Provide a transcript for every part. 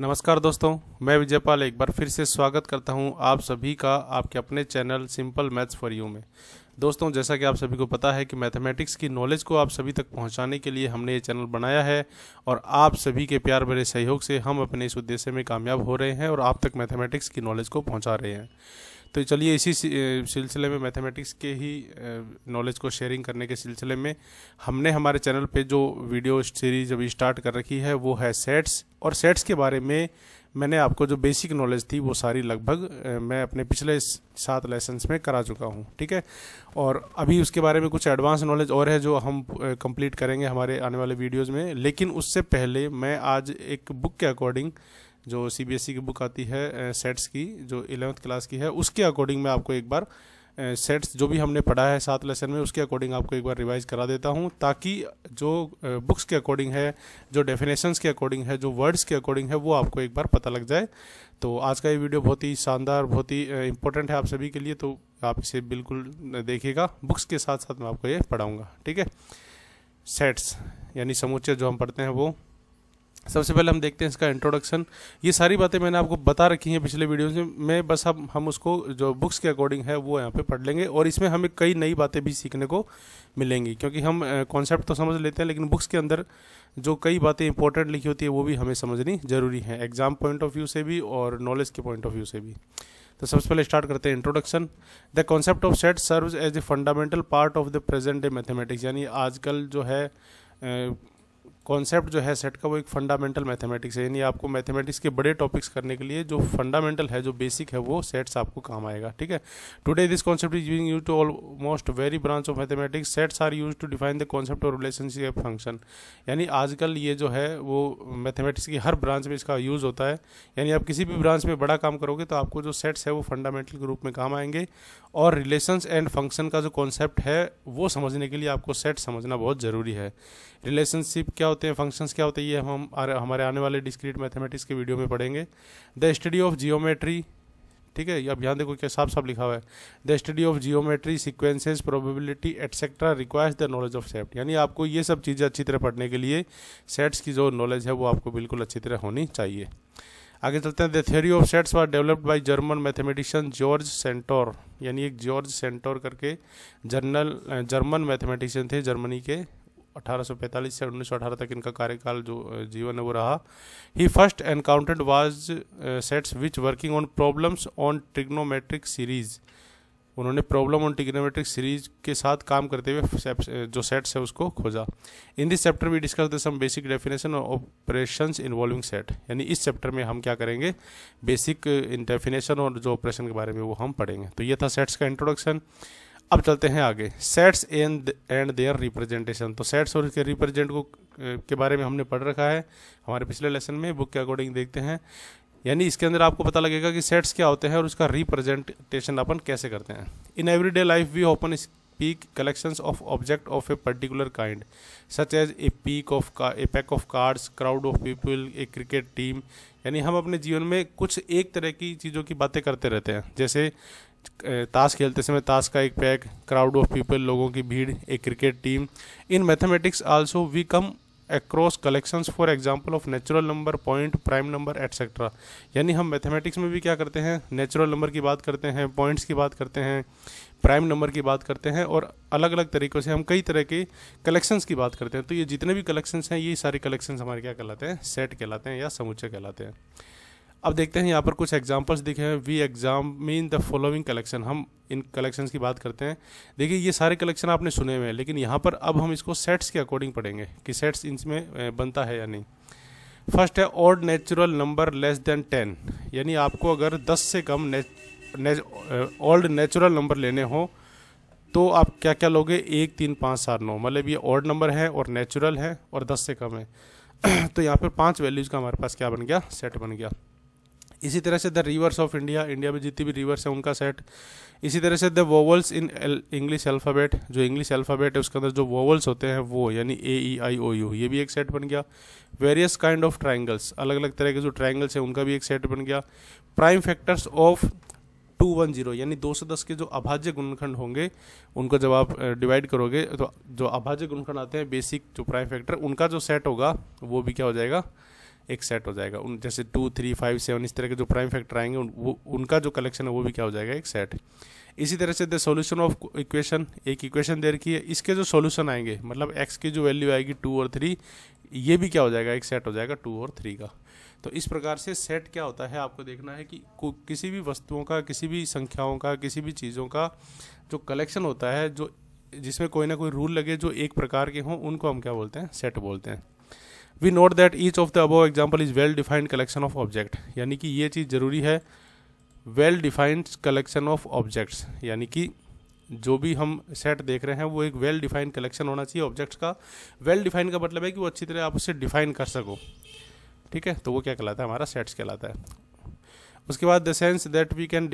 नमस्कार दोस्तों मैं विजयपाल एक बार फिर से स्वागत करता हूं आप सभी का आपके अपने channel simple maths for you में दोस्तों जैसा कि आप सभी को पता है कि मैथमेटिक्स की नॉलेज को आप सभी तक पहुंचाने के लिए हमने ये चैनल बनाया है और आप सभी के प्यार भरे सहयोग से हम अपने इस उद्देश्य में कामयाब हो रहे हैं और आप तक मैथमेटिक्स की नॉलेज को पहुँचा रहे हैं तो चलिए इसी सिलसिले में मैथमेटिक्स के ही नॉलेज को शेयरिंग करने के सिलसिले में हमने हमारे चैनल पे जो वीडियो सीरीज अभी स्टार्ट कर रखी है वो है सेट्स और सेट्स के बारे में मैंने आपको जो बेसिक नॉलेज थी वो सारी लगभग मैं अपने पिछले सात लेसन्स में करा चुका हूँ ठीक है और अभी उसके बारे में कुछ एडवांस नॉलेज और है जो हम कंप्लीट करेंगे हमारे आने वाले वीडियोज़ में लेकिन उससे पहले मैं आज एक बुक के अकॉर्डिंग जो सी बी एस ई की बुक आती है सेट्स की जो इलेवंथ क्लास की है उसके अकॉर्डिंग मैं आपको एक बार सेट्स जो भी हमने पढ़ा है सात लेसन में उसके अकॉर्डिंग आपको एक बार रिवाइज करा देता हूँ ताकि जो बुक्स के अकॉर्डिंग है जो डेफिनेशंस के अकॉर्डिंग है जो वर्ड्स के अकॉर्डिंग है वो आपको एक बार पता लग जाए तो आज का ये वीडियो बहुत ही शानदार बहुत ही इंपॉर्टेंट है आप सभी के लिए तो आप इसे बिल्कुल देखिएगा बुक्स के साथ साथ मैं आपको ये पढ़ाऊँगा ठीक है सेट्स यानी समूचे जो हम पढ़ते हैं वो सबसे पहले हम देखते हैं इसका इंट्रोडक्शन ये सारी बातें मैंने आपको बता रखी हैं पिछले वीडियो में मैं बस अब हम उसको जो बुक्स के अकॉर्डिंग है वो यहाँ पे पढ़ लेंगे और इसमें हमें कई नई बातें भी सीखने को मिलेंगी क्योंकि हम कॉन्सेप्ट तो समझ लेते हैं लेकिन बुक्स के अंदर जो कई बातें इंपॉर्टेंट लिखी होती है वो भी हमें समझनी ज़रूरी है एग्जाम पॉइंट ऑफ व्यू से भी और नॉलेज के पॉइंट ऑफ व्यू से भी तो सबसे पहले स्टार्ट करते हैं introduction the concept of set serve as a fundamental part of the present day mathematics यानी आजकल जो है कॉन्सेप्ट जो है सेट का वो एक फंडामेंटल मैथमेटिक्स है यानी आपको मैथमेटिक्स के बड़े टॉपिक्स करने के लिए जो फंडामेंटल है जो बेसिक है वो सेट्स आपको काम आएगा ठीक है today this concept is being use to almost very branch of mathematics sets are use to define the concept और रिलेशनशिप फंक्शन यानी आजकल ये जो है वो मैथमेटिक्स की हर ब्रांच में इसका यूज़ होता है यानी आप किसी भी ब्रांच में बड़ा काम करोगे तो आपको जो सेट्स है वो फंडामेंटल के रूप में काम आएंगे और रिलेशंस एंड फंक्शन का जो कॉन्सेप्ट है वो समझने के लिए आपको सेट समझना बहुत ज़रूरी है रिलेशनशिप क्या होते हैं फंक्शंस क्या होते हैं ये हम हमारे आने वाले डिस्क्रीट मैथमेटिक्स के वीडियो में पढ़ेंगे द स्टडी ऑफ जियोमेट्री ठीक है अब यहाँ देखो क्या साफ साफ लिखा हुआ है the study of geometry sequences probability etcetera requires the knowledge of set यानी आपको ये सब चीज़ें अच्छी तरह पढ़ने के लिए सेट्स की जो नॉलेज है वो आपको बिल्कुल अच्छी तरह होनी चाहिए आगे चलते हैं the theory of sets were developed by German mathematician George Cantor यानी एक जॉर्ज सेंटोर करके जर्नल जर्मन मैथमेटिशियन थे जर्मनी के 1845 से 1918 तक इनका कार्यकाल जो जीवन है वो रहा ही first encountered was sets which working on problems on trigonometric series उन्होंने प्रॉब्लम ऑन ट्रिग्नोमेट्रिक सीरीज के साथ काम करते हुए जो सेट्स है उसको खोजा in this chapter we discuss the some basic definition और ऑपरेशन इन्वॉल्विंग सेट यानी इस चैप्टर में हम क्या करेंगे बेसिक डेफिनेशन और जो ऑपरेशन के बारे में वो हम पढ़ेंगे तो ये था सेट्स का इंट्रोडक्शन अब चलते हैं आगे sets and and their representation तो सेट्स और उसके रिप्रेजेंट को के बारे में हमने पढ़ रखा है हमारे पिछले लेसन में बुक के अकॉर्डिंग देखते हैं यानी इसके अंदर आपको पता लगेगा कि सेट्स क्या होते हैं और उसका रिप्रेजेंटेशन अपन कैसे करते हैं in everyday life we often speak collection of object of a particular kind such as a peek of a pack of cards crowd of people a cricket team यानी हम अपने जीवन में कुछ एक तरह की चीज़ों की बातें करते रहते हैं जैसे ताश खेलते समय ताश का एक पैक क्राउड ऑफ पीपल लोगों की भीड़ एक cricket team in mathematics also we come across collections for example of natural number point prime number etcetera यानी हम मैथमेटिक्स में भी क्या करते हैं नेचुरल नंबर की बात करते हैं पॉइंट्स की बात करते हैं प्राइम नंबर की बात करते हैं और अलग अलग तरीक़ों से हम कई तरह के कलेक्शंस की बात करते हैं तो ये जितने भी कलेक्शंस हैं ये सारे कलेक्शंस हमारे क्या कहलाते हैं सेट कहलाते हैं या समुचे कहलाते हैं अब देखते हैं यहाँ पर कुछ एग्जाम्पल्स दिखे हैं we exam mean the following collection हम इन कलेक्शंस की बात करते हैं देखिए ये सारे कलेक्शन आपने सुने हुए हैं लेकिन यहाँ पर अब हम इसको सेट्स के अकॉर्डिंग पढ़ेंगे कि सेट्स इनमें बनता है या नहीं फर्स्ट है odd natural number less than ten यानी आपको अगर दस से कम ऑल्ड नेचुरल नंबर लेने हो तो आप क्या क्या लोगे एक तीन पाँच सात नौ मतलब ये ऑड नंबर है और नेचुरल है और दस से कम है तो यहाँ पर पांच वैल्यूज़ का हमारे पास क्या बन गया सेट बन गया इसी तरह से the rivers of India India में जितनी भी रिवर्स है उनका सेट इसी तरह से the vowels in English alphabet जो इंग्लिश अल्फ़ाबेट है उसके अंदर जो वोवल्स होते हैं वो यानी ए ई आई ओ यू ये भी एक सेट बन गया वेरियस काइंड ऑफ ट्राइंगल्स अलग अलग तरह के जो ट्राइंगल्स हैं उनका भी एक सेट बन गया prime factors of two one zero यानी दो सौ दस के जो अभाज्य गुणखंड होंगे उनको जब आप डिवाइड करोगे तो जो अभाज्य गुणखंड आते हैं बेसिक जो प्राइम फैक्टर उनका जो सेट होगा वो भी क्या हो जाएगा एक सेट हो जाएगा उन जैसे टू थ्री फाइव सेवन इस तरह के जो प्राइम फैक्टर आएंगे उन, वो उनका जो कलेक्शन है वो भी क्या हो जाएगा एक सेट इसी तरह से द सॉल्यूशन ऑफ इक्वेशन एक इक्वेशन दे रखी है इसके जो सॉल्यूशन आएंगे मतलब एक्स की जो वैल्यू आएगी टू और थ्री ये भी क्या हो जाएगा एक सेट हो जाएगा टू और थ्री का तो इस प्रकार से सेट क्या होता है आपको देखना है कि किसी भी वस्तुओं का किसी भी संख्याओं का किसी भी चीज़ों का जो कलेक्शन होता है जो जिसमें कोई ना कोई रूल लगे जो एक प्रकार के हों उनको हम क्या बोलते हैं सेट बोलते हैं we note that each of the above example is well defined collection of object यानी कि ये चीज़ ज़रूरी है well defined collection of objects यानी कि जो भी हम सेट देख रहे हैं वो एक वेल डिफाइंड कलेक्शन होना चाहिए ऑब्जेक्ट्स का वेल डिफाइंड का मतलब है कि वो अच्छी तरह आप उसे डिफाइन कर सको ठीक है तो वो क्या कहलाता है हमारा सेट्स कहलाता है उसके बाद the sense that we can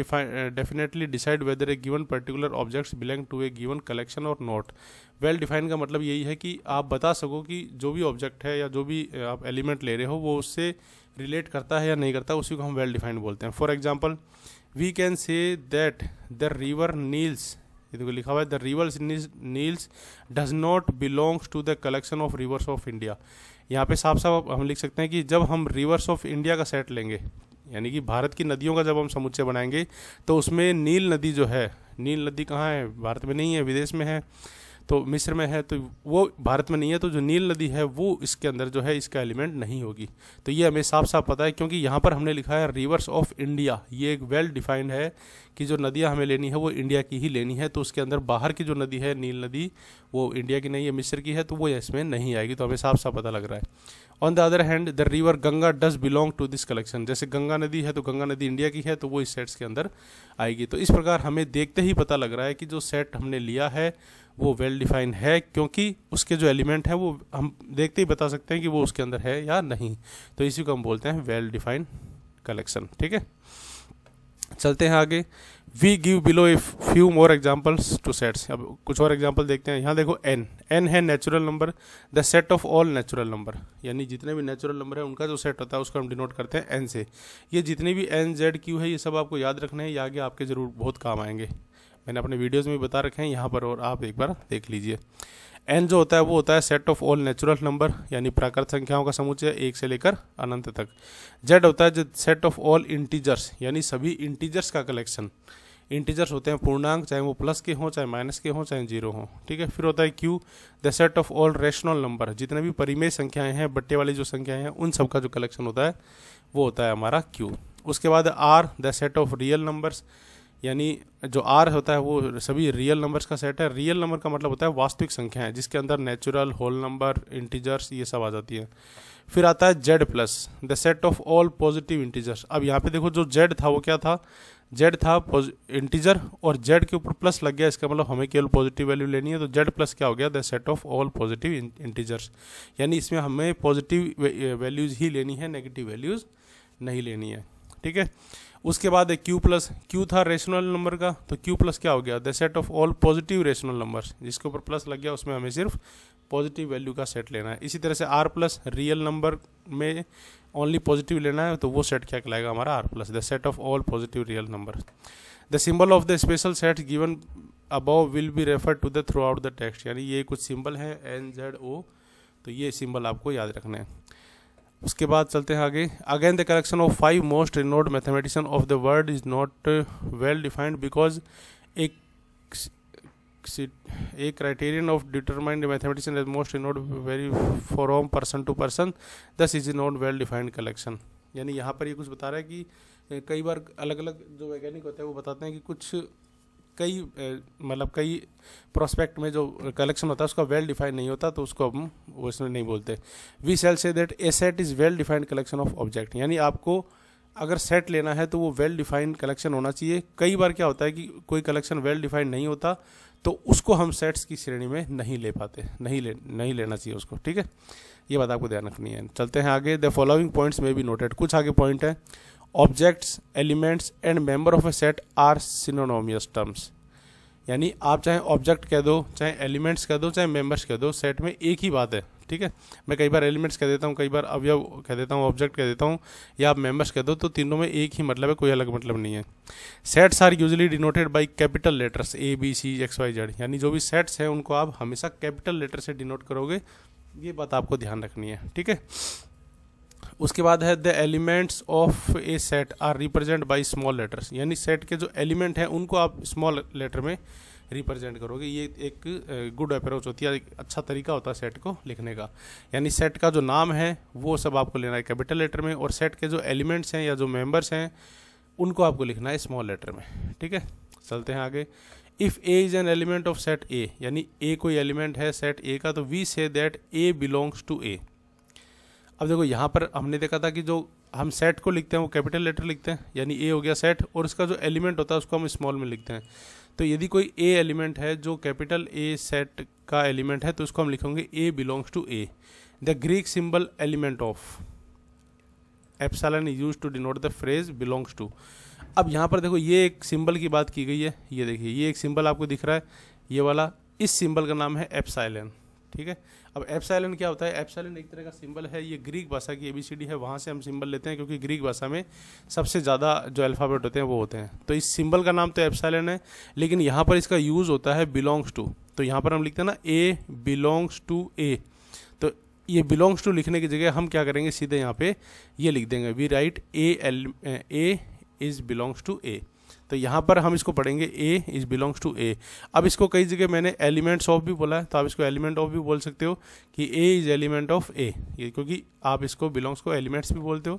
definitely decide whether a given particular objects belong to a given collection और नॉट वेल डिफाइंड का मतलब यही है कि आप बता सको कि जो भी ऑब्जेक्ट है या जो भी uh, आप एलिमेंट ले रहे हो वो उससे रिलेट करता है या नहीं करता उसी को हम वेल डिफाइंड बोलते हैं for example we can say that the river Nile's ये देखो लिखा हुआ है the river Nile's does not belongs to the collection of rivers of India यहाँ पे साफ साफ हम लिख सकते हैं कि जब हम रिवर्स ऑफ इंडिया का सेट लेंगे यानी कि भारत की नदियों का जब हम समुच्चय बनाएंगे तो उसमें नील नदी जो है नील नदी कहाँ है भारत में नहीं है विदेश में है तो मिस्र में है तो वो भारत में नहीं है तो जो नील नदी है वो इसके अंदर जो है इसका एलिमेंट नहीं होगी तो ये हमें साफ साफ पता है क्योंकि यहाँ पर हमने लिखा है रिवर्स ऑफ इंडिया ये एक वेल डिफाइंड है कि जो नदियाँ हमें लेनी है वो इंडिया की ही लेनी है तो उसके अंदर बाहर की जो नदी है नील नदी वो इंडिया की नहीं है मिस्र की है तो वो इसमें नहीं आएगी तो हमें साफ साफ पता लग रहा है on the other hand the river Ganga does belong to this collection जैसे गंगा नदी है तो गंगा नदी इंडिया की है तो वो इस सेट्स के अंदर आएगी तो इस प्रकार हमें देखते ही पता लग रहा है कि जो सेट हमने लिया है वो वेल well डिफाइंड है क्योंकि उसके जो एलिमेंट हैं वो हम देखते ही बता सकते हैं कि वो उसके अंदर है या नहीं तो इसी को हम बोलते हैं वेल डिफाइंड कलेक्शन ठीक है चलते हैं आगे we give below a few more examples to sets अब कुछ और एग्जाम्पल देखते हैं यहाँ देखो एन एन है natural number the set of all natural number यानी जितने भी नेचुरल नंबर है उनका जो सेट होता है उसको हम डिनोट करते हैं एन से ये जितने भी एन जेड क्यू है ये सब आपको याद रखना है ये आगे आपके ज़रूर बहुत काम आएंगे मैंने अपने वीडियोज़ में बता रखे हैं यहाँ पर और आप एक बार देख लीजिए एन जो होता है वो होता है set of all natural number यानी प्राकृत संख्याओं का समुच्चय एक से लेकर अनंत तक जेड होता है जो सेट ऑफ ऑल इंटीजर्स यानी सभी इंटीजर्स का कलेक्शन इंटीजर्स होते हैं पूर्णांक चाहे वो प्लस के हों चाहे माइनस के हों चाहे जीरो हों ठीक है फिर होता है Q the set of all rational number जितने भी परिमेय संख्याएं हैं बट्टे वाली जो संख्याएं हैं उन सब का जो कलेक्शन होता है वो होता है हमारा क्यू उसके बाद R the set of real numbers यानी जो आर होता है वो सभी रियल नंबर्स का सेट है रियल नंबर का मतलब होता है वास्तविक संख्या है जिसके अंदर नेचुरल होल नंबर इंटीजर्स ये सब आ जाती है फिर आता है Z plus the set of all positive integers अब यहाँ पे देखो जो जेड था वो क्या था जेड था इंटीजर और जेड के ऊपर प्लस लग गया इसका मतलब हमें केवल पॉजिटिव वैल्यू लेनी है तो जेड प्लस क्या हो गया the set of all positive integers यानी इसमें हमें पॉजिटिव वैल्यूज़ ही लेनी है नेगेटिव वैल्यूज़ नहीं लेनी है ठीक है उसके बाद है क्यू प्लस क्यू था रेशनल नंबर का तो क्यू प्लस क्या हो गया the set of all positive rational numbers जिसके ऊपर प्लस लग गया उसमें हमें सिर्फ पॉजिटिव वैल्यू का सेट लेना है इसी तरह से आर प्लस रियल नंबर में ओनली पॉजिटिव लेना है तो वो सेट क्या कहलाएगा हमारा R plus the set of all positive real number the symbol of the special set given above will be refer to the throughout the text यानी ये कुछ सिंबल है एन जेड ओ तो ये symbol आपको याद रखना है उसके बाद चलते हैं आगे again the collection of five most renowned mathematician of the world is not well defined because एक criterion of determined determined is most most very very from person to person is is not well defined collection यानी यहाँ पर ये कुछ बता रहा है कि कई बार अलग अलग जो वैज्ञानिक होते हैं वो बताते हैं कि कुछ कई मतलब कई प्रोस्पेक्ट में जो कलेक्शन होता है उसका वेल डिफाइंड नहीं होता तो उसको हम इसमें नहीं बोलते we shall say that a set is well defined collection of object यानी आपको अगर सेट लेना है तो वो वेल डिफाइंड कलेक्शन होना चाहिए कई बार क्या होता है कि कोई कलेक्शन वेल डिफाइंड नहीं होता तो उसको हम सेट्स की श्रेणी में नहीं ले पाते नहीं ले नहीं लेना चाहिए उसको ठीक है ये बात आपको ध्यान रखनी है चलते हैं आगे द फॉलोइंग पॉइंट्स में भी नोटेड कुछ आगे पॉइंट है objects elements and member of a set are synonymous terms यानी आप चाहे ऑब्जेक्ट कह दो चाहे एलिमेंट्स कह दो चाहे मेंबर्स कह दो सेट में एक ही बात है ठीक है मैं कई बार एलिमेंट्स कह देता हूँ कई बार अवयव कह देता हूँ ऑब्जेक्ट कह देता हूँ या आप मेंबर्स कह दो तो तीनों में एक ही मतलब है कोई अलग मतलब नहीं है sets are usually denoted by capital letters A B C X Y Z यानी जो भी सेट्स हैं उनको आप हमेशा कैपिटल लेटर से डिनोट करोगे ये बात आपको ध्यान रखनी है ठीक है उसके बाद है the elements of a set are represent by small letters यानी सेट के जो एलिमेंट हैं उनको आप स्मॉल लेटर में रिप्रेजेंट करोगे ये एक गुड अप्रोच होती है एक अच्छा तरीका होता है सेट को लिखने का यानी सेट का जो नाम है वो सब आपको लेना है कैपिटल लेटर में और सेट के जो एलिमेंट्स हैं या जो मेम्बर्स हैं उनको आपको लिखना है स्मॉल लेटर में ठीक है चलते हैं आगे if a is an element of set A यानी ए कोई एलिमेंट है सेट ए का तो we say that a belongs to A अब देखो यहाँ पर हमने देखा था कि जो हम सेट को लिखते हैं वो कैपिटल लेटर लिखते हैं यानी ए हो गया सेट और उसका जो एलिमेंट होता है उसको हम स्मॉल में लिखते हैं तो यदि कोई ए एलिमेंट है जो कैपिटल ए सेट का एलिमेंट है तो उसको हम लिखेंगे a belongs to A the Greek symbol element of epsilon is use to denote the phrase belongs to अब यहाँ पर देखो ये एक सिंबल की बात की गई है ये देखिए ये एक सिंबल आपको दिख रहा है ये वाला इस सिंबल का नाम है एप्साइलन ठीक है अब एप्सायलन क्या होता है एप्सायलन एक तरह का सिंबल है ये ग्रीक भाषा की एबीसीडी है वहाँ से हम सिंबल लेते हैं क्योंकि ग्रीक भाषा में सबसे ज़्यादा जो अल्फ़ाबेट होते हैं वो होते हैं तो इस सिंबल का नाम तो एप्साइलन है लेकिन यहाँ पर इसका यूज़ होता है बिलोंग्स टू तो यहाँ पर हम लिखते हैं ना ए बिलोंग्स टू ए तो ये बिलोंग्स टू लिखने की जगह हम क्या करेंगे सीधे यहाँ पर ये लिख देंगे we write a L a is belongs to A तो यहाँ पर हम इसको पढ़ेंगे a is belongs to A अब इसको कई जगह मैंने एलिमेंट्स ऑफ भी बोला है तो आप इसको एलिमेंट ऑफ भी बोल सकते हो कि a is element of A क्योंकि आप इसको बिलोंग्स को एलिमेंट्स भी बोलते हो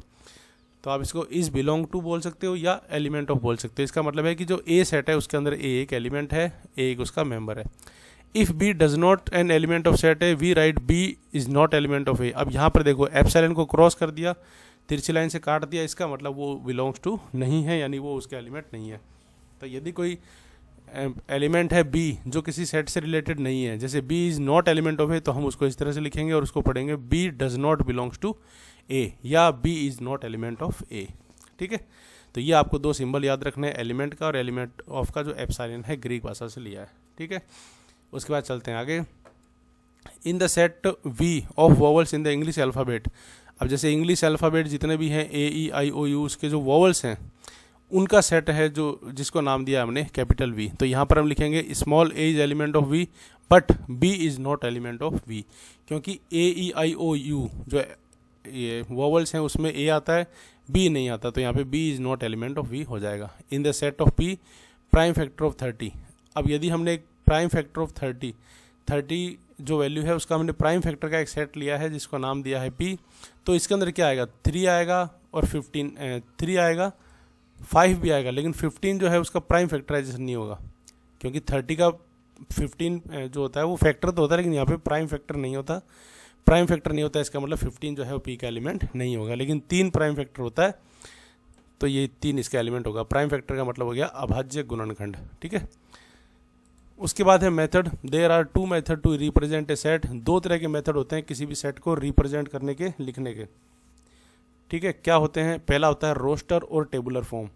तो आप इसको इज बिलोंग टू बोल सकते हो या एलिमेंट ऑफ बोल सकते हो इसका मतलब है कि जो ए सेट है उसके अंदर ए एक एलिमेंट है ए एक उसका मेंबर है if b does not an element of set है we write b is not element of A अब यहाँ पर देखो एप्सलन को क्रॉस कर दिया तिरछी लाइन से काट दिया इसका मतलब वो बिलोंग्स टू नहीं है यानी वो उसका एलिमेंट नहीं है तो यदि कोई एलिमेंट है बी जो किसी सेट से रिलेटेड नहीं है जैसे b is not element of A तो हम उसको इस तरह से लिखेंगे और उसको पढ़ेंगे b does not belongs to A या b is not element of A ठीक है तो ये आपको दो सिंबल याद रखने हैं एलिमेंट का और एलिमेंट ऑफ का जो एप्साइन है ग्रीक भाषा से लिया है ठीक है उसके बाद चलते हैं आगे in the set V of vowels in the English alphabet अब जैसे इंग्लिश अल्फ़ाबेट जितने भी हैं ए ई आई ओ यू उसके जो वॉवल्स हैं उनका सेट है जो जिसको नाम दिया हमने कैपिटल वी तो यहाँ पर हम लिखेंगे small a is element of V but b is not element of V क्योंकि a E I O you जो ये वॉवल्स हैं उसमें ए आता है बी नहीं आता तो यहाँ पे b is not element of V हो जाएगा in the set of P prime factor of thirty अब यदि हमने prime factor of thirty thirty जो वैल्यू है उसका हमने प्राइम फैक्टर का एक सेट लिया है जिसको नाम दिया है पी तो इसके अंदर क्या आएगा थ्री आएगा और फिफ्टीन थ्री आएगा फाइव भी आएगा लेकिन फिफ्टीन जो है उसका प्राइम फैक्टराइजेशन नहीं होगा क्योंकि थर्टी का फिफ्टीन जो होता है वो फैक्टर तो होता है लेकिन यहाँ पे प्राइम फैक्टर नहीं होता प्राइम फैक्टर नहीं होता इसका मतलब फिफ्टीन जो है वो पी का एलिमेंट नहीं होगा लेकिन तीन प्राइम फैक्टर होता है तो ये तीन इसका एलिमेंट होगा प्राइम फैक्टर का मतलब हो गया अभाज्य गुणनखंड ठीक है उसके बाद है method there are two method to represent a set दो तरह के मेथड होते हैं किसी भी सेट को रिप्रेजेंट करने के लिखने के ठीक है क्या होते हैं पहला होता है रोस्टर और टेबुलर फॉर्म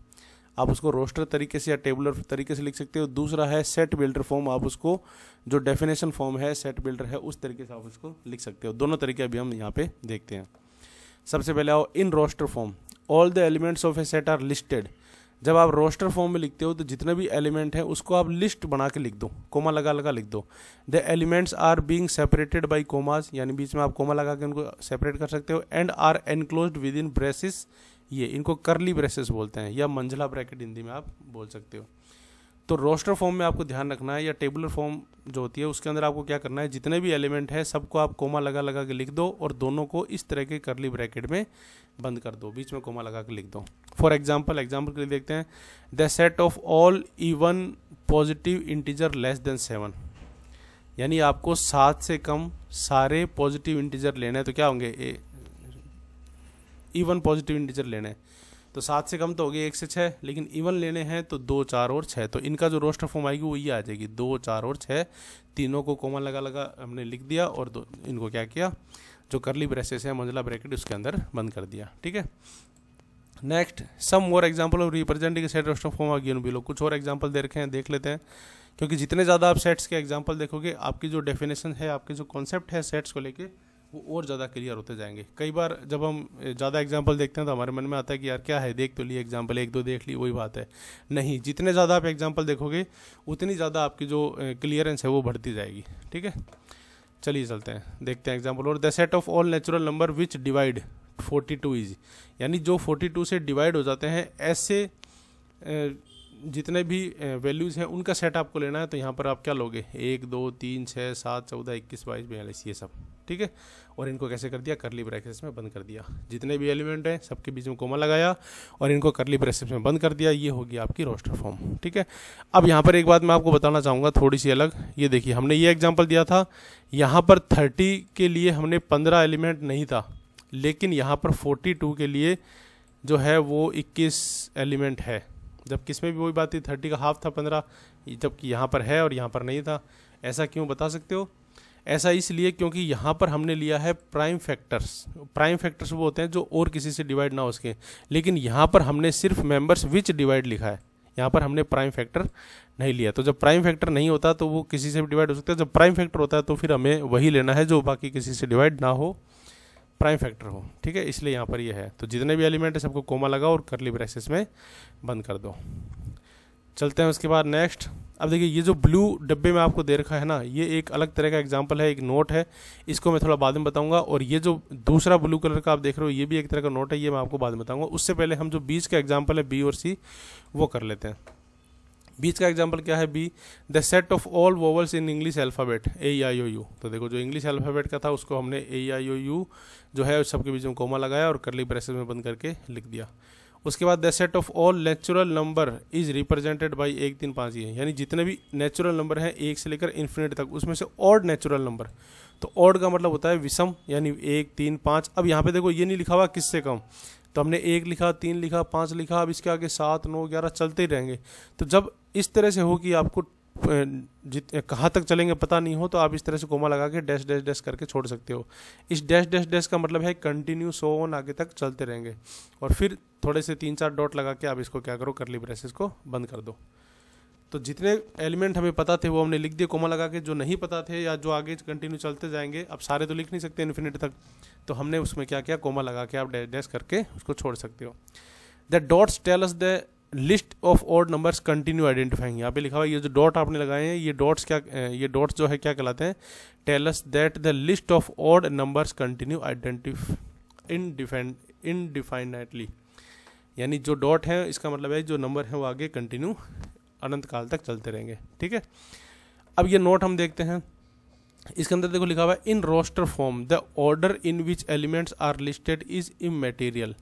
आप उसको रोस्टर तरीके से या टेबुलर तरीके से लिख सकते हो दूसरा है सेट बिल्डर फॉर्म आप उसको जो डेफिनेशन फॉर्म है सेट बिल्डर है उस तरीके से आप उसको लिख सकते हो दोनों तरीके अभी हम यहाँ पे देखते हैं सबसे पहले आओ in roster form all the elements of a set are listed जब आप रोस्टर फॉर्म में लिखते हो तो जितने भी एलिमेंट हैं उसको आप लिस्ट बना के लिख दो कोमा लगा लगा लिख दो the elements are being separated by commas यानी बीच में आप कोमा लगा के उनको सेपरेट कर सकते हो and are enclose within braces ये इनको करली ब्रेसिस बोलते हैं या मंझला ब्रैकेट हिंदी में आप बोल सकते हो तो रोस्टर फॉर्म में आपको ध्यान रखना है या टेबुलर फॉर्म जो होती है उसके अंदर आपको क्या करना है जितने भी एलिमेंट है सबको आप कोमा लगा लगा के लिख दो और दोनों को इस तरह के करली ब्रैकेट में बंद कर दो बीच में कोमा लगा के लिख दो फॉर एग्जाम्पल एग्जाम्पल के लिए देखते हैं the set of all even positive integer less than seven यानी आपको सात से कम सारे पॉजिटिव इंटीजर लेने हैं तो क्या होंगे ए इवन पॉजिटिव इंटीजर लेने हैं तो सात से कम तो होगी एक से छः लेकिन इवन लेने हैं तो दो चार और छः तो इनका जो रोस्टर फॉर्म आएगी वो ये आ जाएगी दो चार और छः तीनों को कोमा लगा लगा हमने लिख दिया और दो इनको क्या किया जो करली ब्रेसेस है मंजिला ब्रैकेट उसके अंदर बंद कर दिया ठीक है next some more example of representing set roster form आ गया बिलो कुछ और एग्जाम्पल दे रखे हैं देख लेते हैं क्योंकि जितने ज़्यादा आप सेट्स के एग्जाम्पल देखोगे आपकी जो डेफिनेशन है आपके जो कॉन्सेप्ट है सेट्स को लेकर वो और ज़्यादा क्लियर होते जाएंगे कई बार जब हम ज़्यादा एग्जाम्पल देखते हैं तो हमारे मन में आता है कि यार क्या है देख तो लिए एग्जाम्पल एक दो देख ली वही बात है नहीं जितने ज़्यादा आप एग्जाम्पल देखोगे उतनी ज़्यादा आपकी जो क्लियरेंस है वो बढ़ती जाएगी ठीक है चलिए चलते हैं देखते हैं एग्जाम्पल और the set of all natural number which divide forty two is यानी जो फोर्टी टू से डिवाइड हो जाते हैं ऐसे जितने भी वैल्यूज़ हैं उनका सेट आपको लेना है तो यहाँ पर आप क्या लोगे एक दो तीन छः सात चौदह इक्कीस बाईस बयालीस ये सब ठीक है और इनको कैसे कर दिया करली ब्रैकेट्स में बंद कर दिया जितने भी एलिमेंट हैं सबके बीच में कोमा लगाया और इनको करली ब्रैकेट्स में बंद कर दिया ये होगी आपकी रोस्टर फॉर्म ठीक है अब यहाँ पर एक बात मैं आपको बताना चाहूँगा थोड़ी सी अलग ये देखिए हमने ये एग्जाम्पल दिया था यहाँ पर थर्टी के लिए हमने पंद्रह एलिमेंट नहीं था लेकिन यहाँ पर फोर्टी के लिए जो है वो इक्कीस एलिमेंट है जब किस में भी वही बात थी थर्टी का हाफ था पंद्रह जबकि यहाँ पर है और यहाँ पर नहीं था ऐसा क्यों बता सकते हो ऐसा इसलिए क्योंकि यहाँ पर हमने लिया है प्राइम फैक्टर्स प्राइम फैक्टर्स वो होते हैं जो और किसी से डिवाइड ना हो सके लेकिन यहाँ पर हमने सिर्फ मेंबर्स विच डिवाइड लिखा है यहाँ पर हमने प्राइम फैक्टर नहीं लिया तो जब प्राइम फैक्टर नहीं होता तो वो किसी से भी डिवाइड हो सकता है जब प्राइम फैक्टर होता है तो फिर हमें वही लेना है जो बाकी किसी से डिवाइड ना हो प्राइम फैक्टर हो ठीक है इसलिए यहाँ पर ये यह है तो जितने भी एलिमेंट है सबको कोमा लगाओ और करली ब्रेसेस में बंद कर दो चलते हैं उसके बाद नेक्स्ट अब देखिए ये जो ब्लू डब्बे में आपको दे रखा है ना ये एक अलग तरह का एग्जाम्पल है एक नोट है इसको मैं थोड़ा बाद में बताऊंगा और ये जो दूसरा ब्लू कलर का आप देख रहे हो ये भी एक तरह का नोट है ये मैं आपको बाद में बताऊंगा उससे पहले हम जो बीच का एग्जाम्पल है बी और सी वो कर लेते हैं बीच का एग्जाम्पल क्या है B the set of all vowels in English alphabet A I O U तो देखो जो इंग्लिश अल्फ़ाबेट का था उसको हमने ए आई ओ यू जो है उस सबके बीच में कोमा लगाया और करली प्रेसेस में बंद करके लिख दिया उसके बाद the set of all natural number is represented by एक तीन पाँच ये यानी जितने भी नेचुरल नंबर हैं एक से लेकर इन्फिनिट तक उसमें से ऑड नेचुरल नंबर तो ऑड का मतलब होता है विषम यानी एक तीन पाँच अब यहाँ पे देखो ये नहीं लिखा हुआ किससे कम तो हमने एक लिखा तीन लिखा पाँच लिखा अब इसके आगे सात नौ ग्यारह चलते ही रहेंगे तो जब इस तरह से हो कि आपको जित कहाँ तक चलेंगे पता नहीं हो तो आप इस तरह से कोमा लगा के डैश डैश डैश करके छोड़ सकते हो इस डैश डैश डैश का मतलब है कंटिन्यू सो ऑन आगे तक चलते रहेंगे और फिर थोड़े से तीन चार डॉट लगा के आप इसको क्या करो करली ब्रेसेस को बंद कर दो तो जितने एलिमेंट हमें पता थे वो हमने लिख दिए कोमा लगा के जो नहीं पता थे या जो आगे कंटिन्यू चलते जाएंगे अब सारे तो लिख नहीं सकते इन्फिनिट तक तो हमने उसमें क्या किया कोमा लगा के आप डैश डैश करके उसको छोड़ सकते हो the dots tells the list of odd numbers continue identifying यहाँ पे लिखा हुआ ये जो डॉट आपने लगाए हैं ये डॉट्स क्या ये डॉट्स जो है क्या कहलाते हैं tells that the list of odd numbers continue identify in indefinitely यानी जो डॉट है इसका मतलब है जो नंबर है वो आगे कंटिन्यू अनंत काल तक चलते रहेंगे ठीक है अब ये नोट हम देखते हैं इसके अंदर देखो लिखा हुआ है in roster form the order in which elements are listed is immaterial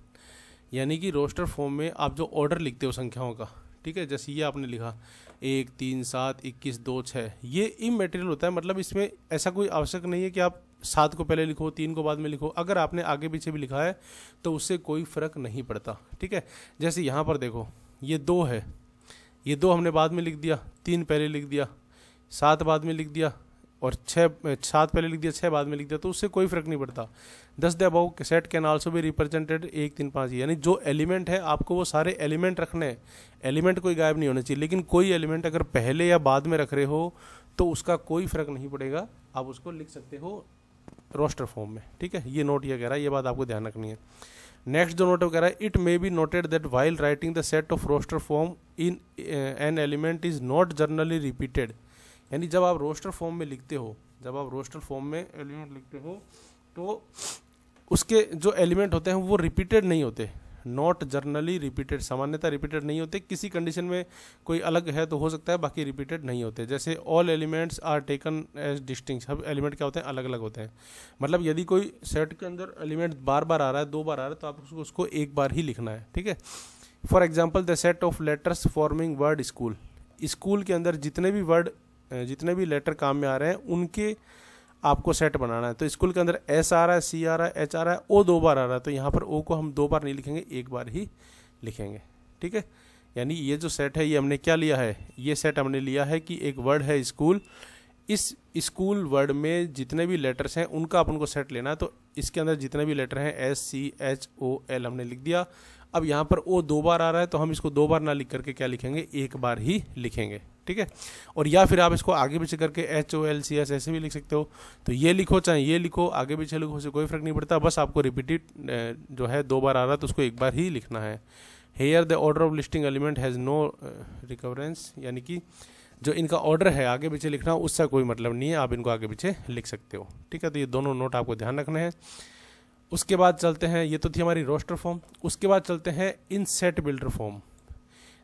यानी कि रोस्टर फॉर्म में आप जो ऑर्डर लिखते हो संख्याओं का ठीक है जैसे ये आपने लिखा एक तीन सात इक्कीस दो छः ये मटेरियल होता है मतलब इसमें ऐसा कोई आवश्यक नहीं है कि आप सात को पहले लिखो तीन को बाद में लिखो अगर आपने आगे पीछे भी लिखा है तो उससे कोई फ़र्क नहीं पड़ता ठीक है जैसे यहाँ पर देखो ये दो है ये दो हमने बाद में लिख दिया तीन पहले लिख दिया सात बाद में लिख दिया और छः सात पहले लिख दिया छः बाद में लिख दिया तो उससे कोई फर्क नहीं पड़ता thus the above set can also भी रिप्रेजेंटेड एक तीन पाँच यानी जो एलिमेंट है आपको वो सारे एलिमेंट रखने हैं एलिमेंट कोई गायब नहीं होने चाहिए लेकिन कोई एलिमेंट अगर पहले या बाद में रख रहे हो तो उसका कोई फर्क नहीं पड़ेगा आप उसको लिख सकते हो रोस्टर फॉर्म में ठीक है ये नोट ये कह रहा है ये बात आपको ध्यान रखनी है नेक्स्ट जो नोट वो कह रहा है it may be noted that while writing the set of roster form in an element is not generally repeated यानी जब आप रोस्टर फॉर्म में लिखते हो जब आप रोस्टर फॉर्म में एलिमेंट लिखते हो तो उसके जो एलिमेंट होते हैं वो रिपीटेड नहीं होते नॉट जर्नली रिपीटेड सामान्यतः रिपीटेड नहीं होते किसी कंडीशन में कोई अलग है तो हो सकता है बाकी रिपीटेड नहीं होते जैसे all elements are taken as distinct सब एलिमेंट क्या होते हैं अलग अलग होते हैं मतलब यदि कोई सेट के अंदर एलिमेंट बार बार आ रहा है दो बार आ रहा है तो आप उसको, उसको एक बार ही लिखना है ठीक है for example the set of letters forming word school school के अंदर जितने भी वर्ड जितने भी लेटर काम में आ रहे हैं उनके आपको सेट बनाना है तो स्कूल के अंदर एस आ रहा है सी आ रहा है एच आ रहा है ओ दो बार आ रहा है तो यहाँ पर ओ को हम दो बार नहीं लिखेंगे एक बार ही लिखेंगे ठीक है यानी ये जो सेट है ये हमने क्या लिया है ये सेट हमने लिया है कि एक वर्ड है स्कूल इस स्कूल वर्ड में जितने भी लेटर्स हैं उनका अपन को सेट लेना है तो इसके अंदर जितने भी लेटर हैं S C H O L हमने लिख दिया अब यहाँ पर ओ दो बार आ रहा है तो हम इसको दो बार ना लिख करके क्या लिखेंगे एक बार ही लिखेंगे ठीक है और या फिर आप इसको आगे पीछे करके H O L C S ऐसे भी लिख सकते हो तो ये लिखो चाहे ये लिखो आगे पीछे लिखो उसे कोई फर्क नहीं पड़ता बस आपको रिपीटेड जो है दो बार आ रहा तो उसको एक बार ही लिखना है here the order of listing element has no recurrence यानी कि जो इनका ऑर्डर है आगे पीछे लिखना उसका कोई मतलब नहीं है आप इनको आगे पीछे लिख सकते हो ठीक है तो ये दोनों नोट आपको ध्यान रखना है उसके बाद चलते हैं ये तो थी हमारी रोस्टर फॉर्म उसके बाद चलते हैं इन सेट बिल्डर फॉर्म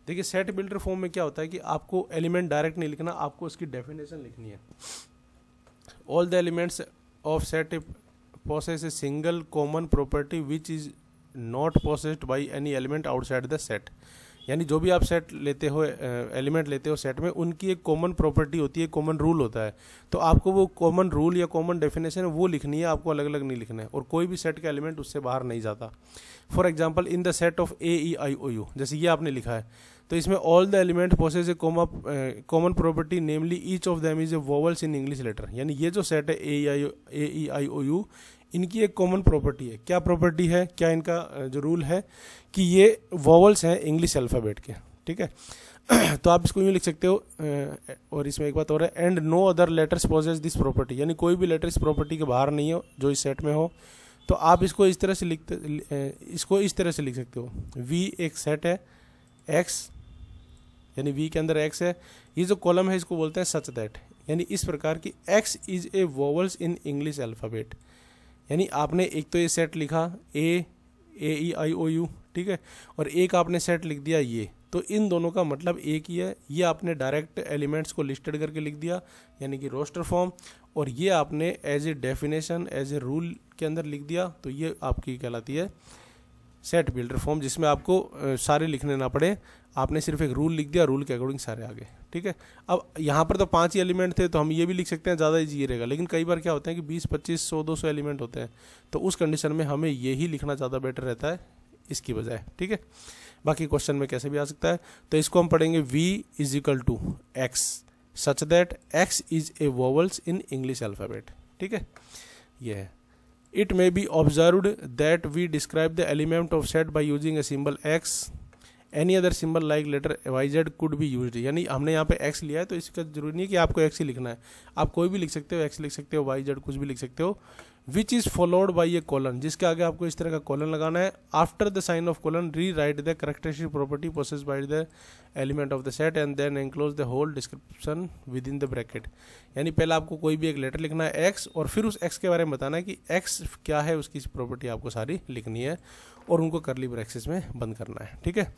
देखिए सेट बिल्डर फॉर्म में क्या होता है कि आपको एलिमेंट डायरेक्ट नहीं लिखना आपको उसकी डेफिनेशन लिखनी है all the elements of set if possess a single common property which is not possessed by any element outside the set यानी जो भी आप सेट लेते हो एलिमेंट लेते हो सेट में उनकी एक कॉमन प्रॉपर्टी होती है कॉमन रूल होता है तो आपको वो कॉमन रूल या कॉमन डेफिनेशन वो लिखनी है आपको अलग अलग नहीं लिखना है और कोई भी सेट का एलिमेंट उससे बाहर नहीं जाता for example in the set of A E I O U जैसे ये आपने लिखा है तो इसमें all the element possess a common property namely each of them is a vowels in English letter यानी ये जो सेट है ए ई आई ओ यू इनकी एक कॉमन प्रॉपर्टी है क्या प्रॉपर्टी है क्या इनका जो रूल है कि ये वॉवल्स हैं इंग्लिश अल्फ़ाबेट के ठीक है तो आप इसको यूँ लिख सकते हो और इसमें एक बात और है and no other letters possess this property यानी कोई भी लेटर इस प्रॉपर्टी के बाहर नहीं हो जो इस सेट में हो तो आप इसको इस तरह से लिखते इसको इस तरह से लिख सकते हो वी एक सेट है एक्स यानी वी के अंदर एक्स है ये जो कॉलम है इसको बोलते हैं सच दैट यानी इस प्रकार की x is a vowels in English alphabet यानी आपने एक तो ये सेट लिखा ए ए ई आई ओ यू ठीक है और एक आपने सेट लिख दिया ये तो इन दोनों का मतलब एक ही है ये आपने डायरेक्ट एलिमेंट्स को लिस्टेड करके लिख दिया यानी कि रोस्टर फॉर्म और ये आपने as a definition as a rule के अंदर लिख दिया तो ये आपकी कहलाती है सेट बिल्डर फॉर्म जिसमें आपको सारे लिखने ना पड़े आपने सिर्फ एक रूल लिख दिया रूल के अकॉर्डिंग सारे आगे ठीक है अब यहाँ पर तो पाँच ही एलिमेंट थे तो हम ये भी लिख सकते हैं ज़्यादा ईजी रहेगा लेकिन कई बार क्या होते हैं कि बीस पच्चीस सौ दो सौ एलिमेंट होते हैं तो उस कंडीशन में हमें ये ही लिखना ज़्यादा बेटर रहता है इसकी बजाय ठीक है बाकी क्वेश्चन में कैसे भी आ सकता है तो इसको हम पढ़ेंगे V is equal to x such that x is a vowels in English alphabet ठीक है यह है it may be observe that we describe the element of set by using a symbol x any other symbol like letter y z could भी use यानी हमने यहाँ पे x लिया है तो इसका जरूरी नहीं है कि आपको एक्स ही लिखना है आप कोई भी लिख सकते हो एक्स लिख सकते हो वाई जेड कुछ भी लिख सकते हो which is followed by a colon जिसके आगे आपको इस तरह का कॉलन लगाना है after the sign of colon rewrite the characteristic property process by the element of the set and then enclose the whole description within the bracket यानी पहले आपको कोई भी एक लेटर लिखना है एक्स और फिर उस एक्स के बारे में बताना है कि एक्स क्या है उसकी प्रॉपर्टी आपको सारी लिखनी है और उनको करली ब्रैक्सिस में बंद करना है ठीक है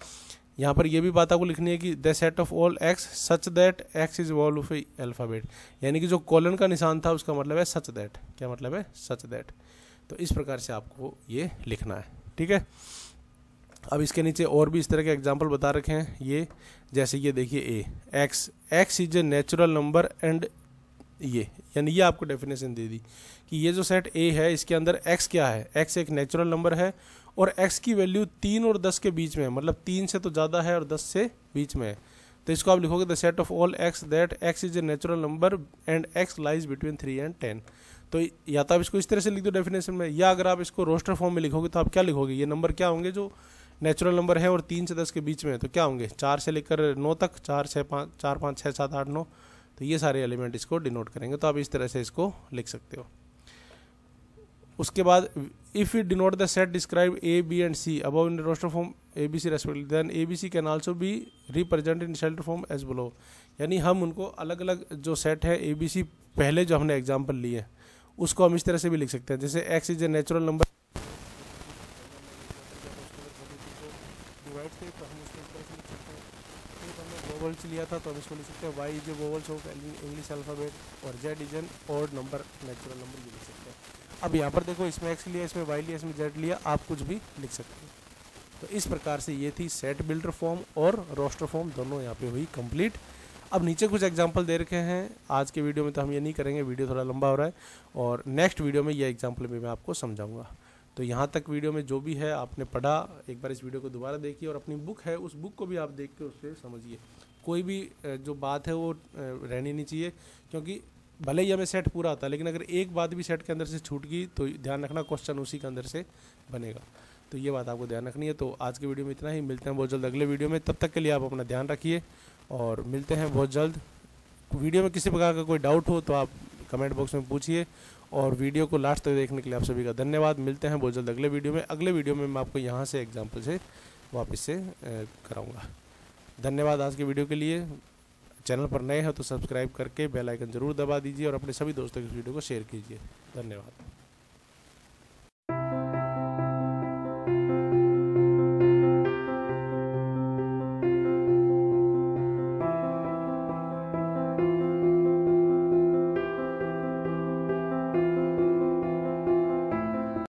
यहाँ पर यह भी बात आपको लिखनी है कि the set of all x such that x is vowel of alphabet यानी कि जो कॉलन का निशान था उसका मतलब है सच दैट क्या मतलब है सच दैट तो इस प्रकार से आपको ये लिखना है ठीक है अब इसके नीचे और भी इस तरह के एग्जाम्पल बता रखे हैं ये जैसे ये देखिए A x x is a natural number and ये यानी ये आपको डेफिनेशन दे दी कि ये जो सेट ए है इसके अंदर एक्स क्या है एक्स एक नेचुरल नंबर है और एक्स की वैल्यू तीन और दस के बीच में है मतलब तीन से तो ज़्यादा है और दस से बीच में है तो इसको आप लिखोगे the set of all x that x is a natural number and x lies between three and ten तो या तो आप इसको इस तरह से लिख दो डेफिनेशन में या अगर आप इसको रोस्टर फॉर्म में लिखोगे तो आप क्या लिखोगे ये नंबर क्या होंगे जो नेचुरल नंबर है और तीन से दस के बीच में है तो क्या होंगे चार से लेकर नौ तक चार छः पाँच चार पाँच छः सात आठ नौ तो ये सारे एलिमेंट इसको डिनोट करेंगे तो आप इस तरह से इसको लिख सकते हो उसके बाद if you denote the set describe A B and C अब in roster form A B C respect then A B C can also be represent in shelter form as below यानी हम उनको अलग अलग जो सेट है ए B सी पहले जो हमने एग्जाम्पल लिए उसको हम इस तरह से भी लिख सकते हैं जैसे x is a natural number vowels लिया था तो हम इसको लिख सकते हैं वाई जो वोवल्स ऑफ इंग्लिश अल्फ़ाबेट और जेड इज एन और नंबर नेचुरल नंबर ये लिख सकते हैं अब यहाँ पर देखो इसमें एक्स लिया इसमें वाई लिया इसमें जेड लिया आप कुछ भी लिख सकते हैं तो इस प्रकार से ये थी सेट बिल्डर फॉर्म और रोस्टर फॉर्म दोनों यहाँ पे हुई कंप्लीट अब नीचे कुछ एग्जाम्पल दे रखे हैं आज के वीडियो में तो हम ये नहीं करेंगे वीडियो थोड़ा लंबा हो रहा है और नेक्स्ट वीडियो में ये एग्जाम्पल भी मैं आपको समझाऊंगा तो यहाँ तक वीडियो में जो भी है आपने पढ़ा एक बार इस वीडियो को दोबारा देखिए और अपनी बुक है उस बुक को भी आप देख के उससे समझिए कोई भी जो बात है वो रहनी नहीं चाहिए क्योंकि भले ही हमें सेट पूरा आता है लेकिन अगर एक बात भी सेट के अंदर से छूट गई तो ध्यान रखना क्वेश्चन उसी के अंदर से बनेगा तो ये बात आपको ध्यान रखनी है तो आज के वीडियो में इतना ही मिलते हैं बहुत जल्द अगले वीडियो में तब तक के लिए आप अपना ध्यान रखिए और मिलते हैं बहुत जल्द वीडियो में किसी प्रकार का कोई डाउट हो तो आप कमेंट बॉक्स में पूछिए और वीडियो को लास्ट तक देखने के लिए आप सभी का धन्यवाद मिलते हैं बहुत जल्द अगले वीडियो में अगले वीडियो में मैं आपको यहाँ से एग्जाम्पल से वापस से कराऊँगा धन्यवाद आज के वीडियो के लिए चैनल पर नए हो तो सब्सक्राइब करके बेल आइकन जरूर दबा दीजिए और अपने सभी दोस्तों की वीडियो को शेयर कीजिए धन्यवाद